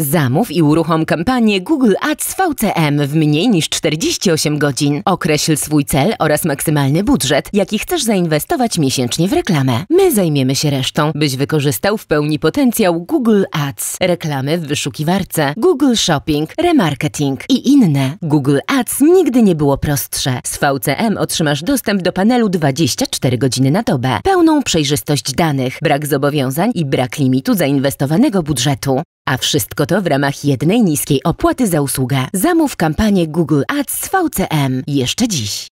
Zamów i uruchom kampanię Google Ads VCM w mniej niż 48 godzin. Określ swój cel oraz maksymalny budżet, jaki chcesz zainwestować miesięcznie w reklamę. My zajmiemy się resztą, byś wykorzystał w pełni potencjał Google Ads, reklamy w wyszukiwarce, Google Shopping, remarketing i inne. Google Ads nigdy nie było prostsze. Z VCM otrzymasz dostęp do panelu 24 godziny na dobę, pełną przejrzystość danych, brak zobowiązań i brak limitu zainwestowanego budżetu. A wszystko to w ramach jednej niskiej opłaty za usługę. Zamów kampanię Google Ads z VCM jeszcze dziś.